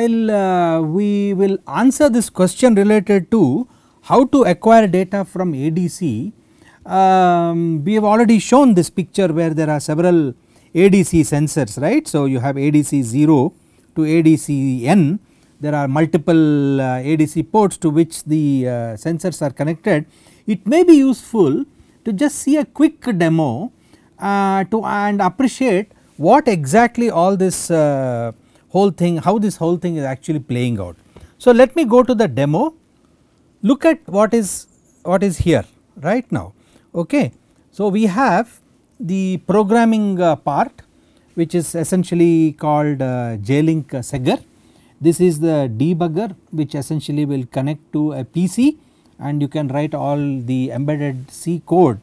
while uh, we will answer this question related to how to acquire data from ADC, um, we have already shown this picture where there are several ADC sensors, right. So, you have ADC 0 to ADC n, there are multiple uh, ADC ports to which the uh, sensors are connected. It may be useful to just see a quick demo uh, to and appreciate what exactly all this uh, whole thing how this whole thing is actually playing out. So let me go to the demo look at what is what is here right now okay. So we have the programming uh, part which is essentially called uh, JLink uh, Segger. This is the debugger which essentially will connect to a PC and you can write all the embedded C code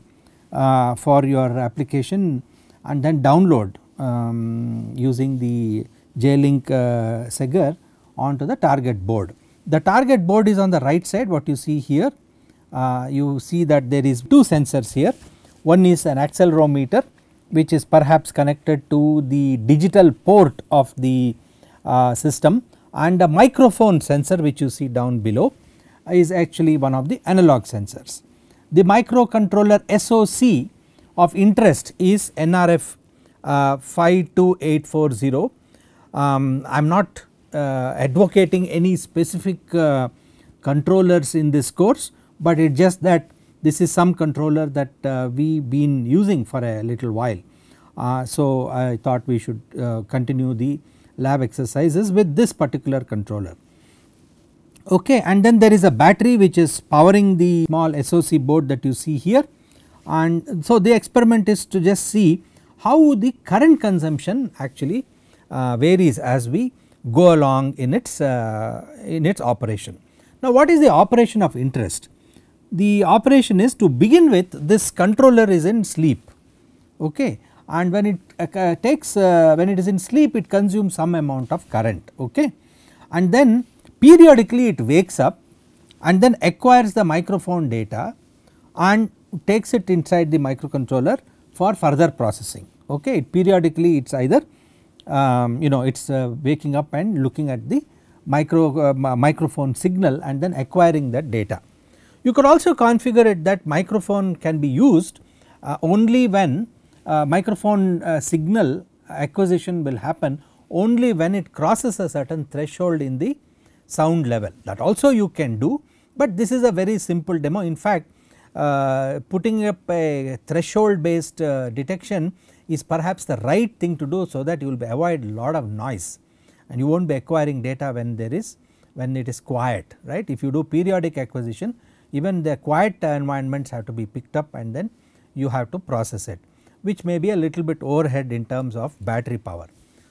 uh, for your application and then download um, using the J-link uh, Seger onto the target board. The target board is on the right side what you see here. Uh, you see that there is two sensors here. One is an accelerometer which is perhaps connected to the digital port of the uh, system and a microphone sensor which you see down below is actually one of the analog sensors. The microcontroller SOC of interest is NRF uh, 52840 um, I am not uh, advocating any specific uh, controllers in this course but it just that this is some controller that uh, we been using for a little while. Uh, so I thought we should uh, continue the lab exercises with this particular controller. Okay and then there is a battery which is powering the small SOC board that you see here and so the experiment is to just see how the current consumption actually uh, varies as we go along in its uh, in its operation. Now what is the operation of interest? The operation is to begin with this controller is in sleep okay and when it uh, uh, takes uh, when it is in sleep it consumes some amount of current okay and then periodically it wakes up and then acquires the microphone data and takes it inside the microcontroller for further processing okay it periodically it's either um, you know it is uh, waking up and looking at the micro, uh, microphone signal and then acquiring that data. You could also configure it that microphone can be used uh, only when uh, microphone uh, signal acquisition will happen only when it crosses a certain threshold in the sound level that also you can do but this is a very simple demo in fact uh, putting up a threshold based detection is perhaps the right thing to do so that you will avoid lot of noise and you will not be acquiring data when there is when it is quiet right. If you do periodic acquisition even the quiet environments have to be picked up and then you have to process it which may be a little bit overhead in terms of battery power.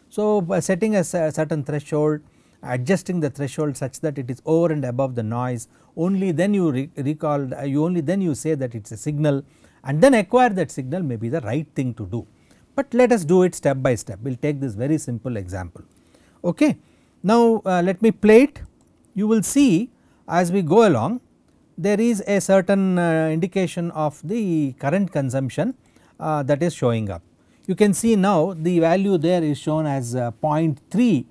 So, by setting a certain threshold adjusting the threshold such that it is over and above the noise only then you re recall uh, you only then you say that it is a signal and then acquire that signal may be the right thing to do but let us do it step by step. We will take this very simple example. Okay. Now, uh, let me play it. You will see as we go along there is a certain uh, indication of the current consumption uh, that is showing up. You can see now the value there is shown as uh, 0.39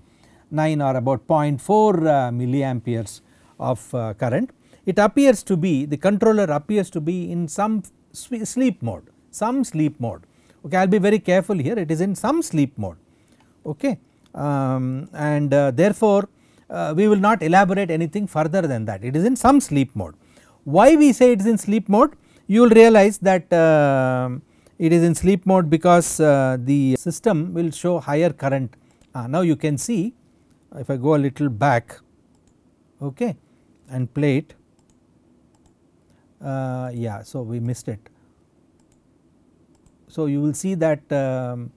or about 0.4 uh, milliamperes of uh, current. It appears to be the controller appears to be in some sleep mode, some sleep mode okay I will be very careful here it is in some sleep mode okay um, and uh, therefore uh, we will not elaborate anything further than that it is in some sleep mode. Why we say it is in sleep mode you will realize that uh, it is in sleep mode because uh, the system will show higher current. Ah, now you can see if I go a little back okay and play it uh, yeah so we missed it so you will see that um,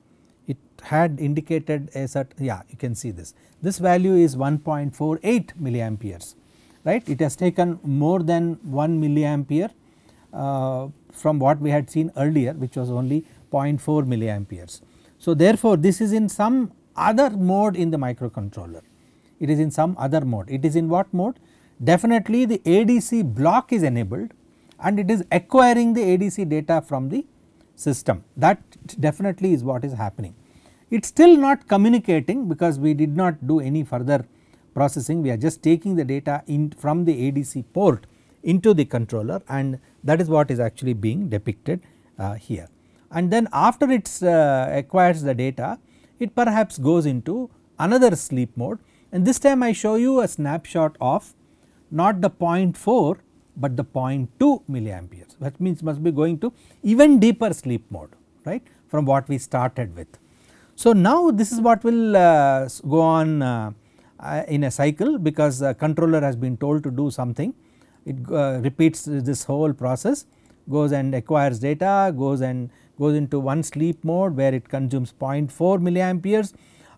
it had indicated a certain yeah you can see this this value is 1.48 milliamperes right it has taken more than 1 milliampere uh, from what we had seen earlier which was only 0.4 milliamperes. So therefore this is in some other mode in the microcontroller it is in some other mode it is in what mode definitely the ADC block is enabled and it is acquiring the ADC data from the system that definitely is what is happening. It is still not communicating because we did not do any further processing we are just taking the data in from the ADC port into the controller and that is what is actually being depicted uh, here. And then after it uh, acquires the data it perhaps goes into another sleep mode and this time I show you a snapshot of not the 0.4 but the 0.2 milliamperes that means must be going to even deeper sleep mode right from what we started with. So, now this is what will uh, go on uh, uh, in a cycle because the controller has been told to do something it uh, repeats this whole process goes and acquires data goes and goes into one sleep mode where it consumes 0.4 milliamperes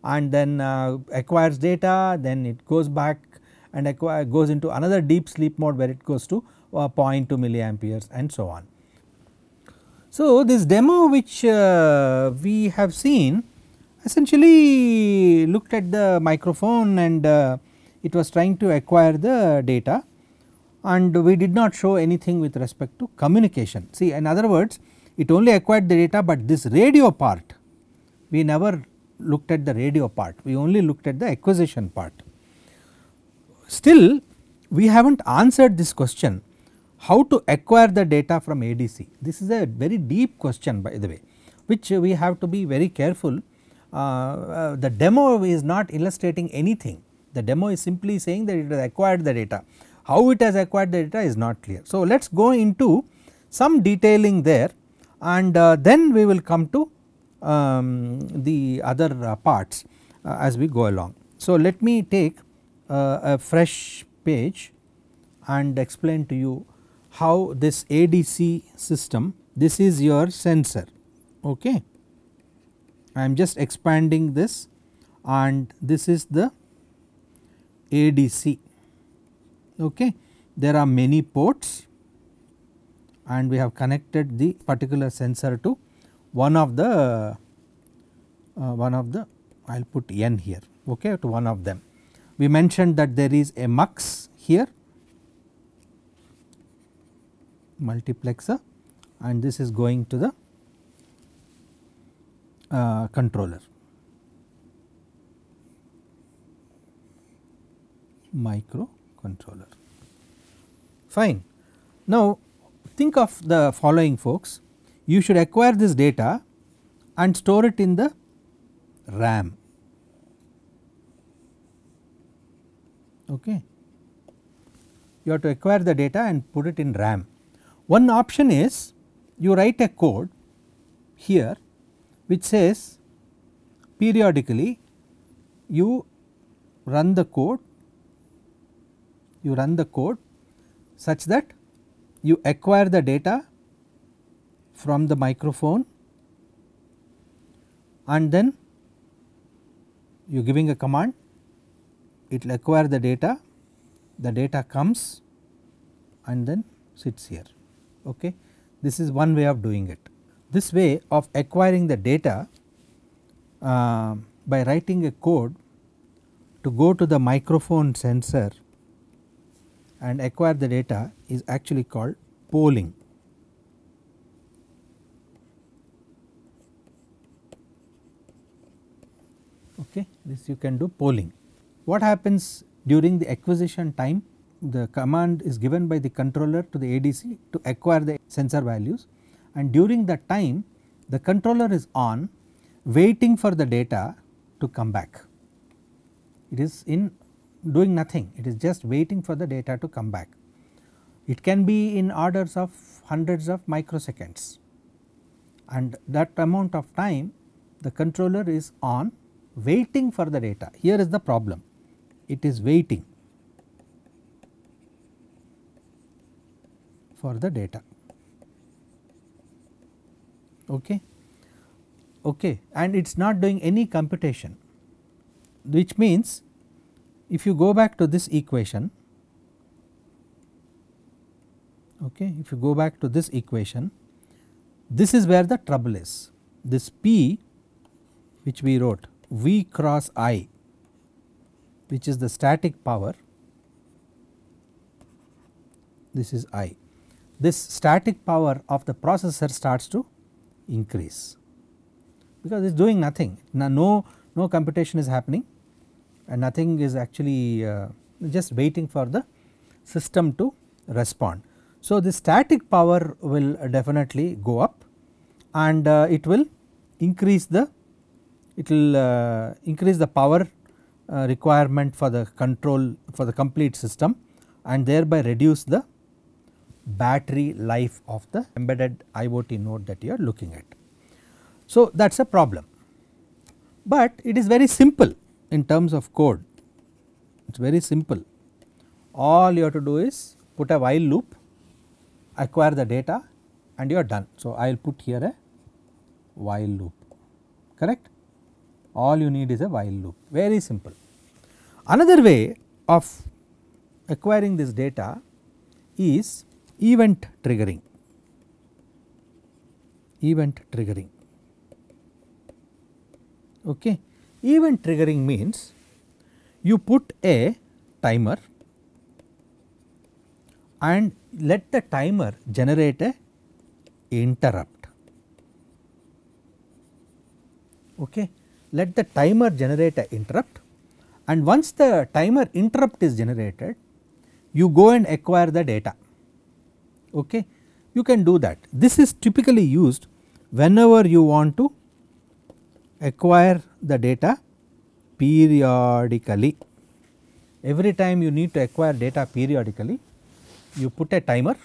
and then uh, acquires data then it goes back and acquire, uh, goes into another deep sleep mode where it goes to uh, 0.2 milliamperes and so on. So, this demo which uh, we have seen essentially looked at the microphone and uh, it was trying to acquire the data and we did not show anything with respect to communication. See in other words it only acquired the data but this radio part we never looked at the radio part we only looked at the acquisition part. Still we have not answered this question how to acquire the data from ADC. This is a very deep question by the way which we have to be very careful. Uh, uh, the demo is not illustrating anything the demo is simply saying that it has acquired the data how it has acquired the data is not clear. So let us go into some detailing there and uh, then we will come to um, the other uh, parts uh, as we go along. So let me take uh, a fresh page and explain to you how this ADC system this is your sensor okay. I am just expanding this and this is the ADC okay. There are many ports and we have connected the particular sensor to one of the uh, one of the I will put n here okay to one of them we mentioned that there is a mux here multiplexer and this is going to the uh, controller microcontroller. Fine. Now think of the following folks you should acquire this data and store it in the RAM okay. You have to acquire the data and put it in RAM. One option is you write a code here which says periodically you run the code, you run the code such that you acquire the data from the microphone and then you giving a command it will acquire the data, the data comes and then sits here. Okay. This is one way of doing it. This way of acquiring the data uh, by writing a code to go to the microphone sensor and acquire the data is actually called polling. Okay, this you can do polling. What happens during the acquisition time? The command is given by the controller to the ADC to acquire the sensor values and during that time the controller is on waiting for the data to come back. It is in doing nothing, it is just waiting for the data to come back. It can be in orders of hundreds of microseconds and that amount of time the controller is on waiting for the data. Here is the problem it is waiting for the data okay okay and it's not doing any computation which means if you go back to this equation okay if you go back to this equation this is where the trouble is this p which we wrote v cross i which is the static power this is I. This static power of the processor starts to increase because it is doing nothing now no, no computation is happening and nothing is actually uh, just waiting for the system to respond. So, the static power will definitely go up and uh, it will increase the it will uh, increase the power uh, requirement for the control for the complete system and thereby reduce the battery life of the embedded IoT node that you are looking at. So, that is a problem, but it is very simple in terms of code, it is very simple. All you have to do is put a while loop, acquire the data and you are done. So, I will put here a while loop, correct all you need is a while loop very simple. Another way of acquiring this data is event triggering event triggering okay event triggering means you put a timer and let the timer generate a interrupt okay let the timer generate a interrupt and once the timer interrupt is generated you go and acquire the data okay you can do that this is typically used whenever you want to acquire the data periodically every time you need to acquire data periodically you put a timer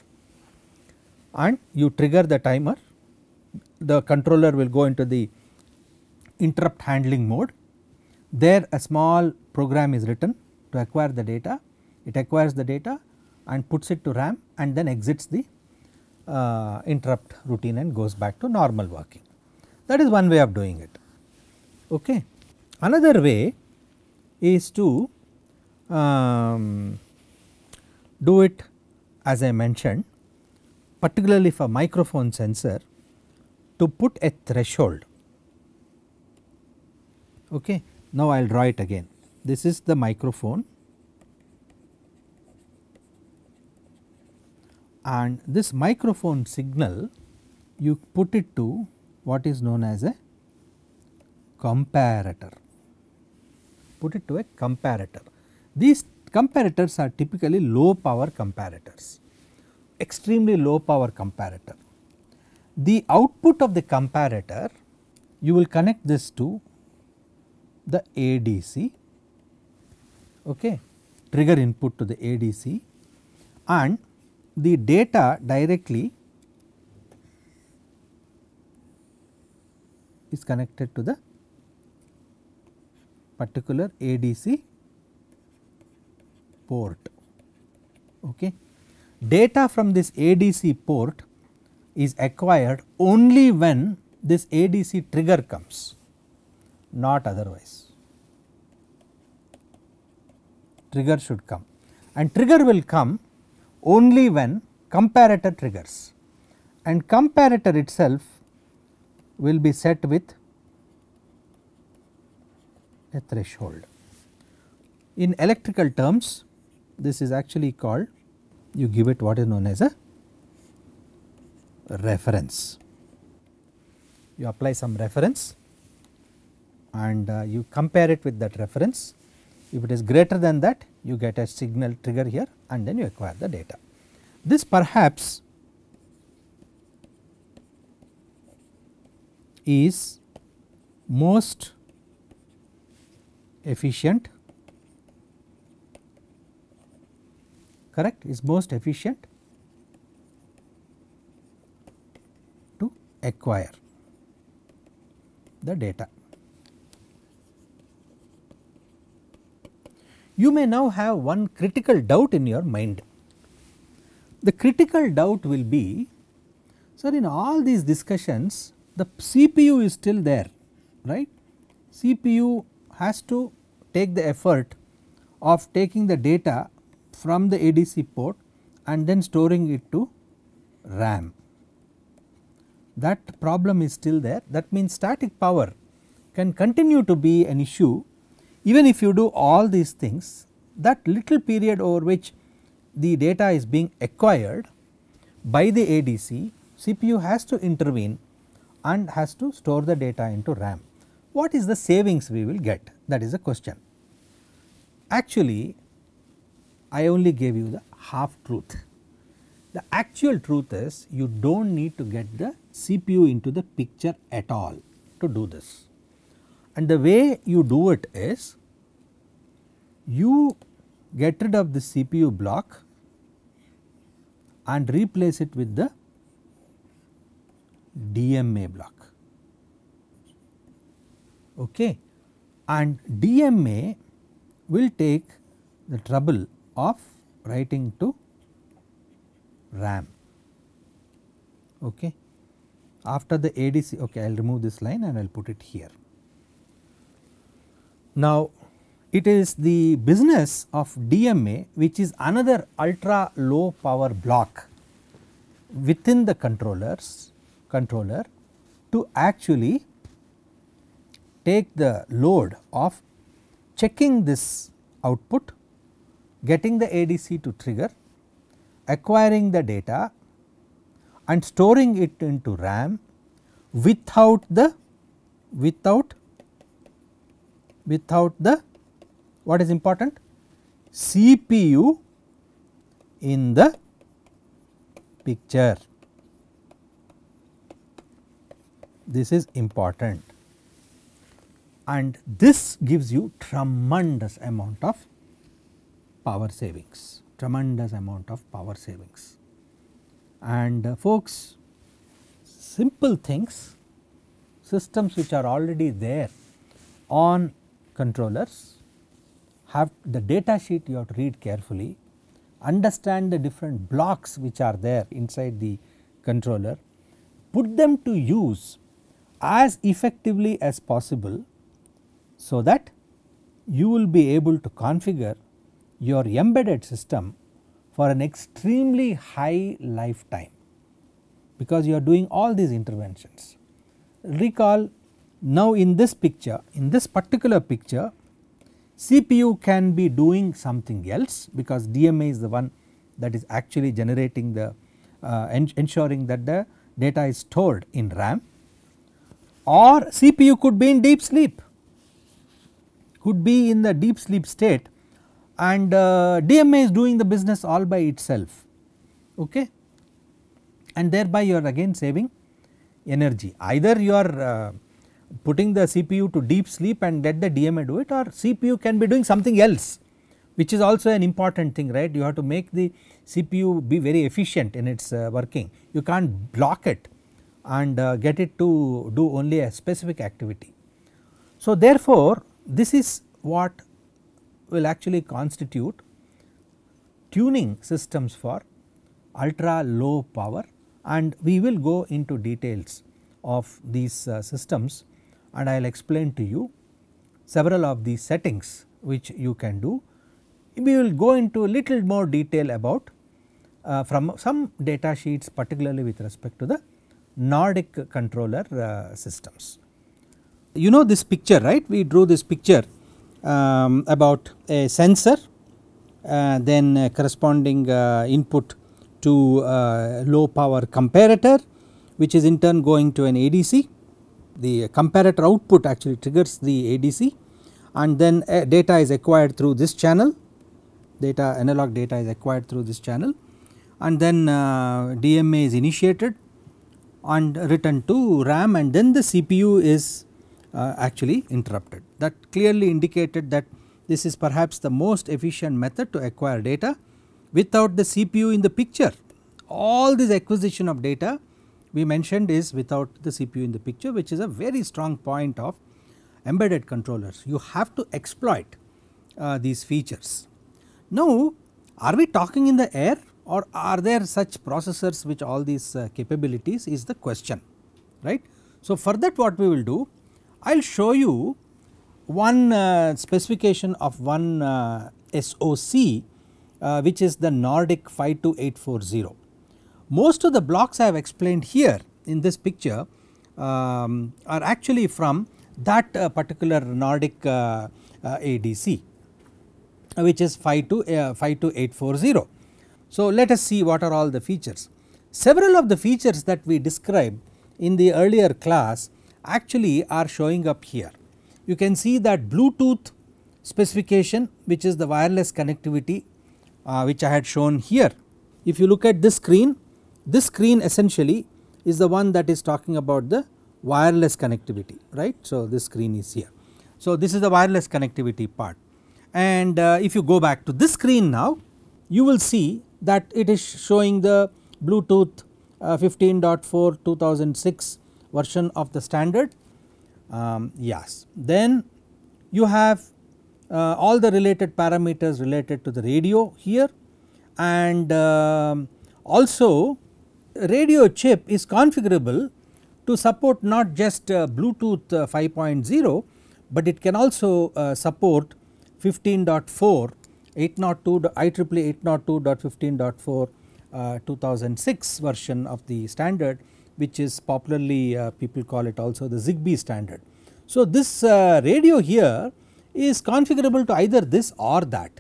and you trigger the timer the controller will go into the interrupt handling mode. There a small program is written to acquire the data, it acquires the data and puts it to RAM and then exits the uh, interrupt routine and goes back to normal working. That is one way of doing it. Okay. Another way is to um, do it as I mentioned particularly for microphone sensor to put a threshold Okay. Now I will draw it again. This is the microphone and this microphone signal you put it to what is known as a comparator. Put it to a comparator. These comparators are typically low power comparators, extremely low power comparator. The output of the comparator you will connect this to the ADC okay trigger input to the ADC and the data directly is connected to the particular ADC port. Okay. Data from this ADC port is acquired only when this ADC trigger comes not otherwise. Trigger should come and trigger will come only when comparator triggers and comparator itself will be set with a threshold. In electrical terms this is actually called you give it what is known as a reference. You apply some reference and uh, you compare it with that reference. If it is greater than that you get a signal trigger here and then you acquire the data. This perhaps is most efficient correct is most efficient to acquire the data. you may now have one critical doubt in your mind. The critical doubt will be sir in all these discussions the CPU is still there right CPU has to take the effort of taking the data from the ADC port and then storing it to RAM. That problem is still there that means static power can continue to be an issue even if you do all these things that little period over which the data is being acquired by the ADC CPU has to intervene and has to store the data into RAM. What is the savings we will get that is a question. Actually I only gave you the half truth. The actual truth is you do not need to get the CPU into the picture at all to do this. And the way you do it is you get rid of the CPU block and replace it with the DMA block. Okay. And DMA will take the trouble of writing to RAM. Okay. After the ADC, okay, I will remove this line and I will put it here. Now, it is the business of DMA which is another ultra low power block within the controllers controller to actually take the load of checking this output, getting the ADC to trigger, acquiring the data and storing it into RAM without the without without the what is important CPU in the picture. This is important and this gives you tremendous amount of power savings, tremendous amount of power savings. And uh, folks, simple things, systems which are already there on controllers have the data sheet you have to read carefully, understand the different blocks which are there inside the controller, put them to use as effectively as possible so that you will be able to configure your embedded system for an extremely high lifetime because you are doing all these interventions. Recall now in this picture, in this particular picture, CPU can be doing something else because DMA is the one that is actually generating the uh, ensuring that the data is stored in RAM or CPU could be in deep sleep, could be in the deep sleep state and uh, DMA is doing the business all by itself okay and thereby you are again saving energy either you are uh, putting the CPU to deep sleep and let the DMA do it or CPU can be doing something else which is also an important thing right you have to make the CPU be very efficient in its uh, working you can't block it and uh, get it to do only a specific activity. So therefore this is what will actually constitute tuning systems for ultra low power and we will go into details of these uh, systems and I will explain to you several of these settings which you can do. We will go into a little more detail about uh, from some data sheets particularly with respect to the Nordic controller uh, systems. You know this picture right, we drew this picture um, about a sensor uh, then corresponding uh, input to uh, low power comparator which is in turn going to an ADC the comparator output actually triggers the ADC and then uh, data is acquired through this channel data analog data is acquired through this channel and then uh, DMA is initiated and written to RAM and then the CPU is uh, actually interrupted. That clearly indicated that this is perhaps the most efficient method to acquire data without the CPU in the picture. All this acquisition of data we mentioned is without the CPU in the picture which is a very strong point of embedded controllers. You have to exploit uh, these features. Now are we talking in the air or are there such processors which all these uh, capabilities is the question right. So for that what we will do I will show you one uh, specification of one uh, SOC uh, which is the Nordic 52840 most of the blocks I have explained here in this picture um, are actually from that uh, particular Nordic uh, uh, ADC which is 52840. Uh, so, let us see what are all the features. Several of the features that we described in the earlier class actually are showing up here. You can see that Bluetooth specification which is the wireless connectivity uh, which I had shown here. If you look at this screen this screen essentially is the one that is talking about the wireless connectivity right. So, this screen is here. So, this is the wireless connectivity part and uh, if you go back to this screen now you will see that it is showing the Bluetooth 15.4 uh, 2006 version of the standard um, yes. Then you have uh, all the related parameters related to the radio here and um, also radio chip is configurable to support not just uh, Bluetooth uh, 5.0, but it can also uh, support 15.4, IEEE 802.15.4 2006 version of the standard which is popularly uh, people call it also the ZigBee standard. So, this uh, radio here is configurable to either this or that.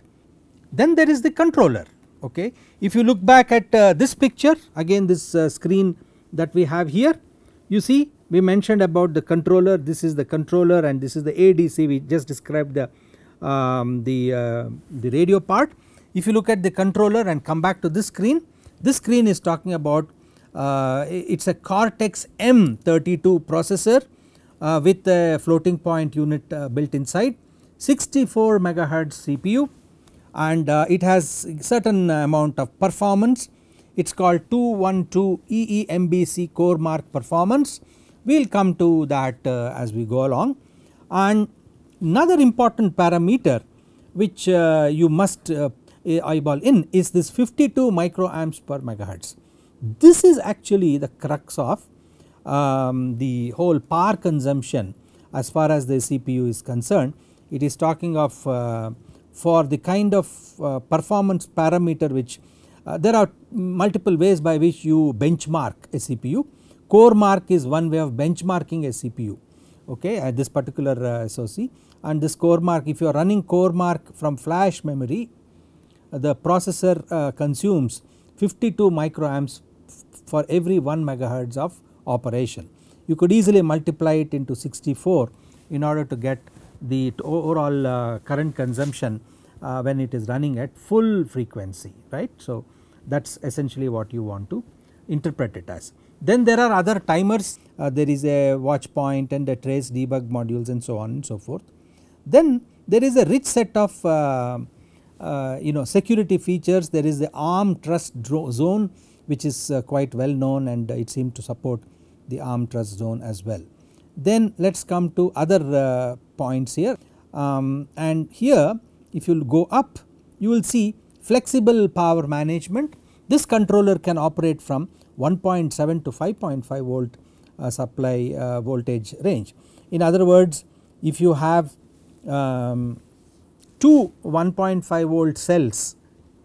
Then there is the controller Okay. If you look back at uh, this picture again this uh, screen that we have here you see we mentioned about the controller this is the controller and this is the ADC we just described the um, the, uh, the radio part. If you look at the controller and come back to this screen this screen is talking about uh, it is a Cortex M32 processor uh, with a floating point unit uh, built inside 64 megahertz CPU and uh, it has certain amount of performance. It is called 212 EEMBC core mark performance. We will come to that uh, as we go along and another important parameter which uh, you must eyeball in is this 52 microamps per megahertz. This is actually the crux of um, the whole power consumption as far as the CPU is concerned. It is talking of uh, for the kind of uh, performance parameter which uh, there are multiple ways by which you benchmark a CPU. Core mark is one way of benchmarking a CPU okay at this particular uh, SOC and this core mark if you are running core mark from flash memory uh, the processor uh, consumes 52 microamps for every 1 megahertz of operation. You could easily multiply it into 64 in order to get the overall uh, current consumption uh, when it is running at full frequency right. So, that is essentially what you want to interpret it as. Then there are other timers, uh, there is a watch point and a trace debug modules and so on and so forth. Then there is a rich set of uh, uh, you know security features, there is the ARM trust zone which is uh, quite well known and it seemed to support the ARM trust zone as well. Then let us come to other uh, points here um, and here if you go up you will see flexible power management. This controller can operate from 1.7 to 5.5 volt uh, supply uh, voltage range. In other words if you have um, two 1.5 volt cells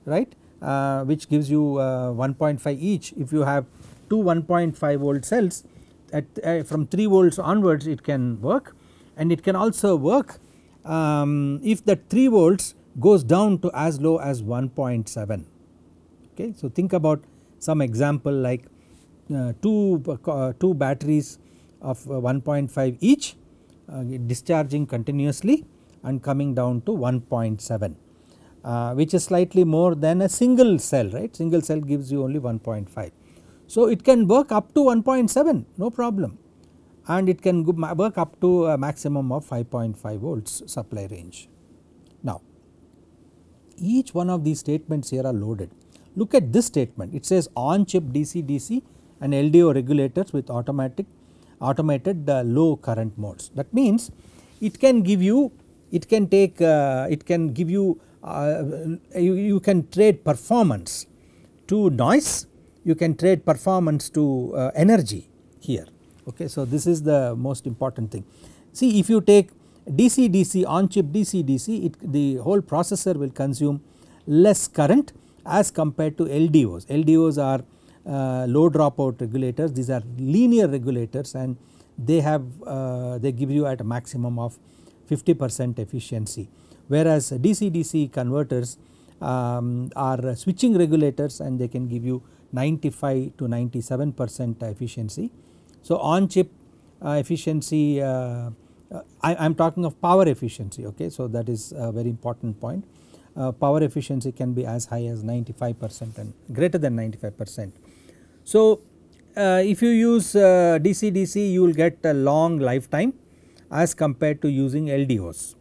right uh, which gives you uh, 1.5 each if you have two 1.5 volt cells at, uh, from 3 volts onwards it can work and it can also work um, if that 3 volts goes down to as low as 1.7 okay. So think about some example like uh, two, uh, 2 batteries of uh, 1.5 each uh, discharging continuously and coming down to 1.7 uh, which is slightly more than a single cell right single cell gives you only 1.5 so, it can work up to 1.7 no problem and it can work up to a maximum of 5.5 volts supply range. Now each one of these statements here are loaded. Look at this statement it says on chip DC DC and LDO regulators with automatic automated uh, low current modes. That means it can give you it can take uh, it can give you, uh, you, you can trade performance to noise you can trade performance to uh, energy here okay. So this is the most important thing. See if you take DC DC on chip DC DC it, the whole processor will consume less current as compared to LDOs. LDOs are uh, low dropout regulators these are linear regulators and they have uh, they give you at a maximum of 50 percent efficiency whereas DC DC converters um, are switching regulators and they can give you 95 to 97 percent efficiency. So on chip uh, efficiency uh, uh, I am talking of power efficiency okay so that is a very important point. power efficiency can be as high as 95 percent and greater than 95 percent. So uh, if you use uh, DC DC you will get a long lifetime as compared to using LDOs.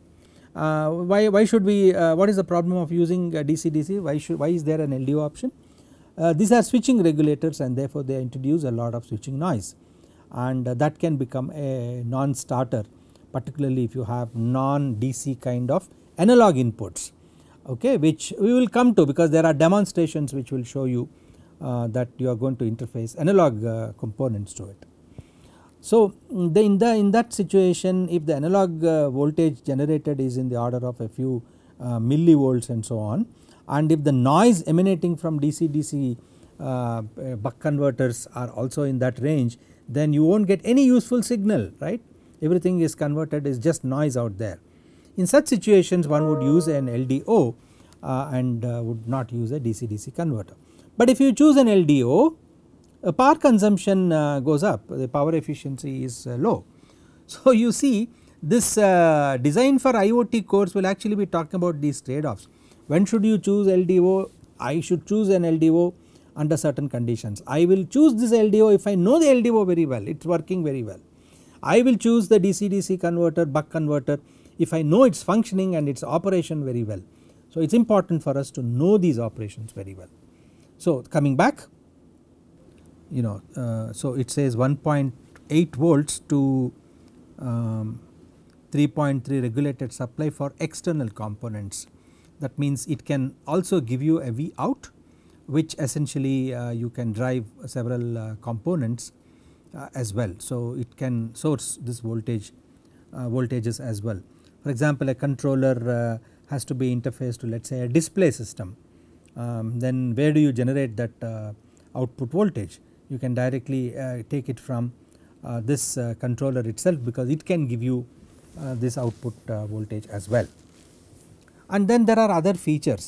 Uh, why, why should we what is the problem of using DC DC why should why is there an LDO option? Uh, these are switching regulators and therefore they introduce a lot of switching noise and uh, that can become a non-starter particularly if you have non-DC kind of analog inputs okay which we will come to because there are demonstrations which will show you uh, that you are going to interface analog uh, components to it. So mm, the, in, the, in that situation if the analog uh, voltage generated is in the order of a few uh, millivolts and so on and if the noise emanating from DC DC uh, uh, buck converters are also in that range then you will not get any useful signal right everything is converted is just noise out there. In such situations one would use an LDO uh, and uh, would not use a DC DC converter. But if you choose an LDO a power consumption uh, goes up the power efficiency is uh, low. So you see this design for IoT course will actually be talking about these trade offs when should you choose LDO? I should choose an LDO under certain conditions. I will choose this LDO if I know the LDO very well, it is working very well. I will choose the DC-DC converter, buck converter if I know its functioning and its operation very well. So, it is important for us to know these operations very well. So, coming back, you know, uh, so it says 1.8 volts to um, 3.3 regulated supply for external components that means it can also give you a V out which essentially uh, you can drive several uh, components uh, as well. So, it can source this voltage uh, voltages as well. For example, a controller uh, has to be interfaced to let us say a display system um, then where do you generate that uh, output voltage you can directly take it from this controller itself because it can give you this output voltage as well and then there are other features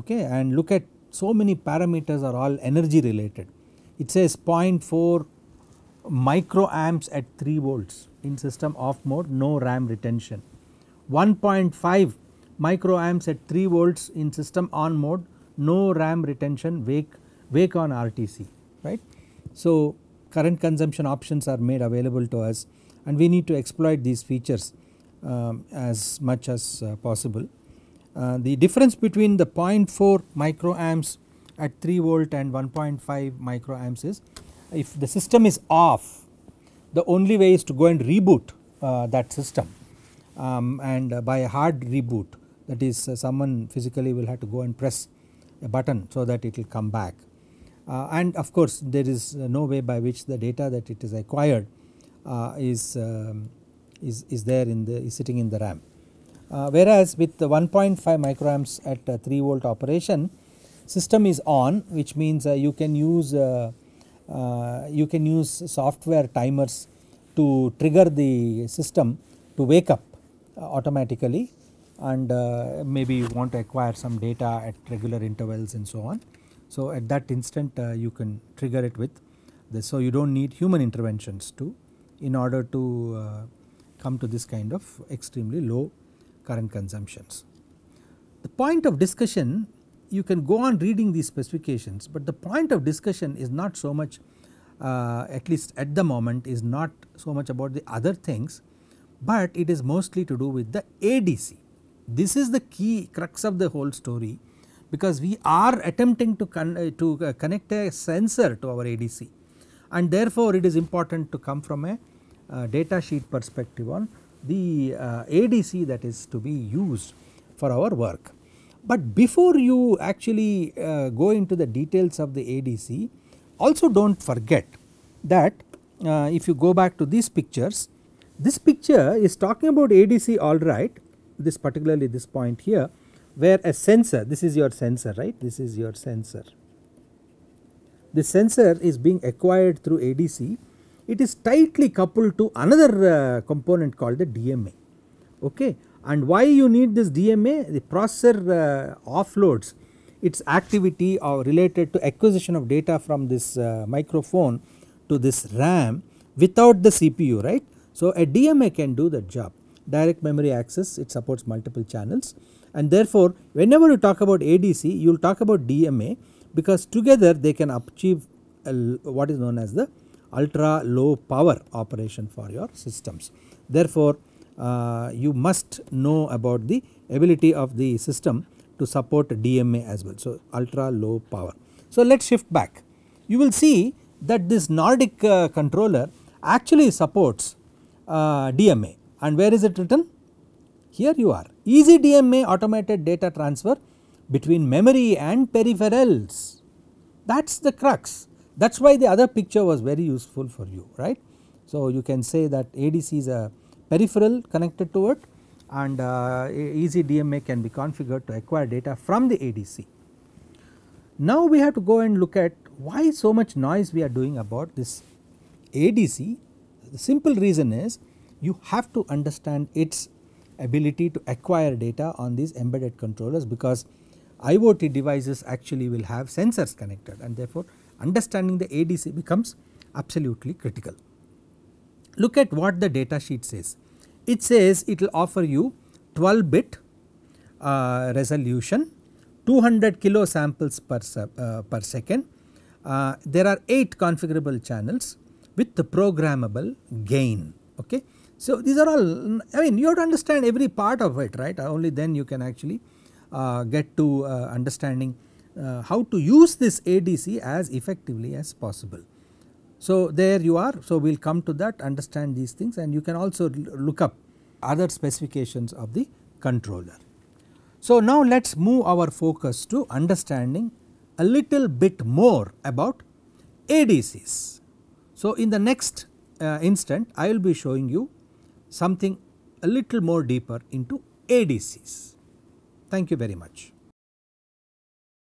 okay and look at so many parameters are all energy related it says 0.4 micro amps at 3 volts in system off mode no ram retention 1.5 micro amps at 3 volts in system on mode no ram retention wake wake on rtc right so current consumption options are made available to us and we need to exploit these features um, as much as uh, possible uh, the difference between the 0.4 microamps at 3 volt and 1.5 microamps is if the system is off the only way is to go and reboot uh, that system um, and uh, by a hard reboot that is uh, someone physically will have to go and press a button so that it will come back uh, and of course there is no way by which the data that it is acquired is, um, is, is there in the is sitting in the RAM. Uh, whereas with 1.5 microamps at 3 volt operation system is on which means uh, you can use uh, you can use software timers to trigger the system to wake up automatically and uh, maybe you want to acquire some data at regular intervals and so on. So at that instant uh, you can trigger it with this. So you do not need human interventions to in order to uh, come to this kind of extremely low current consumptions. The point of discussion you can go on reading these specifications but the point of discussion is not so much uh, at least at the moment is not so much about the other things but it is mostly to do with the ADC. This is the key crux of the whole story because we are attempting to, con uh, to uh, connect a sensor to our ADC and therefore it is important to come from a uh, data sheet perspective on the uh, ADC that is to be used for our work. But before you actually uh, go into the details of the ADC also do not forget that uh, if you go back to these pictures this picture is talking about ADC alright this particularly this point here where a sensor this is your sensor right this is your sensor. The sensor is being acquired through ADC it is tightly coupled to another uh, component called the DMA. Okay. And why you need this DMA? The processor uh, offloads its activity or uh, related to acquisition of data from this microphone to this RAM without the CPU, right. So, a DMA can do that job direct memory access it supports multiple channels and therefore whenever you talk about ADC you will talk about DMA because together they can achieve a, what is known as the ultra low power operation for your systems. Therefore, uh, you must know about the ability of the system to support DMA as well. So, ultra low power. So, let us shift back. You will see that this Nordic uh, controller actually supports uh, DMA and where is it written? Here you are easy DMA automated data transfer between memory and peripherals that is the crux. That is why the other picture was very useful for you right. So you can say that ADC is a peripheral connected to it and uh, easy DMA can be configured to acquire data from the ADC. Now we have to go and look at why so much noise we are doing about this ADC. The simple reason is you have to understand its ability to acquire data on these embedded controllers because IoT devices actually will have sensors connected and therefore understanding the ADC becomes absolutely critical. Look at what the data sheet says. It says it will offer you 12 bit uh, resolution, 200 kilo samples per, uh, per second. Uh, there are 8 configurable channels with the programmable gain. Okay. So, these are all I mean you have to understand every part of it right only then you can actually uh, get to uh, understanding uh, how to use this ADC as effectively as possible. So there you are, so we will come to that understand these things and you can also look up other specifications of the controller. So now let us move our focus to understanding a little bit more about ADCs. So in the next uh, instant I will be showing you something a little more deeper into ADCs. Thank you very much.